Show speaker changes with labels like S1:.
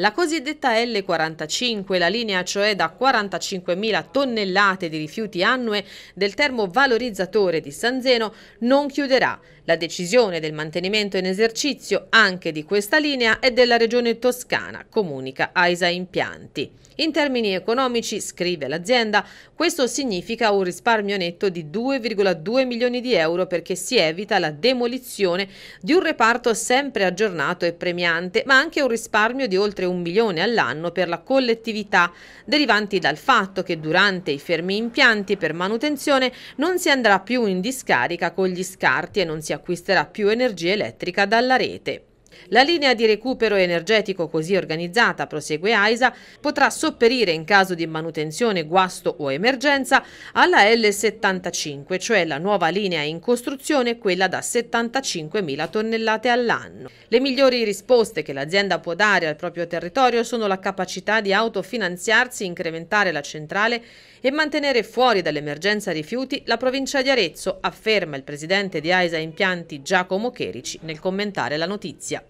S1: La cosiddetta L45, la linea cioè da 45.000 tonnellate di rifiuti annue del termovalorizzatore di San Zeno, non chiuderà. La decisione del mantenimento in esercizio anche di questa linea è della Regione Toscana, comunica AISA Impianti. In termini economici, scrive l'azienda, questo significa un risparmio netto di 2,2 milioni di euro perché si evita la demolizione di un reparto sempre aggiornato e premiante, ma anche un risparmio di oltre un milione all'anno per la collettività, derivanti dal fatto che durante i fermi impianti per manutenzione non si andrà più in discarica con gli scarti e non si acquisterà più energia elettrica dalla rete. La linea di recupero energetico così organizzata, prosegue AISA, potrà sopperire in caso di manutenzione, guasto o emergenza alla L75, cioè la nuova linea in costruzione, quella da 75.000 tonnellate all'anno. Le migliori risposte che l'azienda può dare al proprio territorio sono la capacità di autofinanziarsi, incrementare la centrale e mantenere fuori dall'emergenza rifiuti la provincia di Arezzo, afferma il presidente di AISA Impianti Giacomo Cherici nel commentare la notizia.